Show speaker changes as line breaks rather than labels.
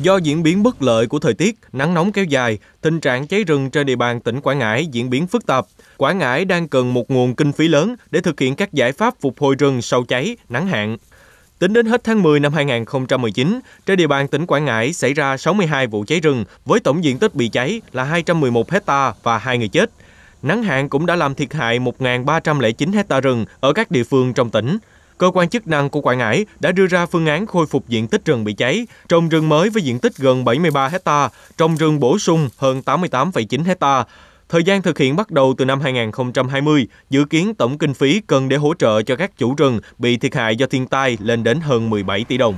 Do diễn biến bất lợi của thời tiết, nắng nóng kéo dài, tình trạng cháy rừng trên địa bàn tỉnh Quảng Ngãi diễn biến phức tạp. Quảng Ngãi đang cần một nguồn kinh phí lớn để thực hiện các giải pháp phục hồi rừng sau cháy, nắng hạn. Tính đến hết tháng 10 năm 2019, trên địa bàn tỉnh Quảng Ngãi xảy ra 62 vụ cháy rừng với tổng diện tích bị cháy là 211 hecta và 2 người chết. Nắng hạn cũng đã làm thiệt hại 1.309 hecta rừng ở các địa phương trong tỉnh cơ quan chức năng của Quảng Ngãi đã đưa ra phương án khôi phục diện tích rừng bị cháy, trồng rừng mới với diện tích gần 73 hecta, trồng rừng bổ sung hơn 88,9 hecta. Thời gian thực hiện bắt đầu từ năm 2020, dự kiến tổng kinh phí cần để hỗ trợ cho các chủ rừng bị thiệt hại do thiên tai lên đến hơn 17 tỷ đồng.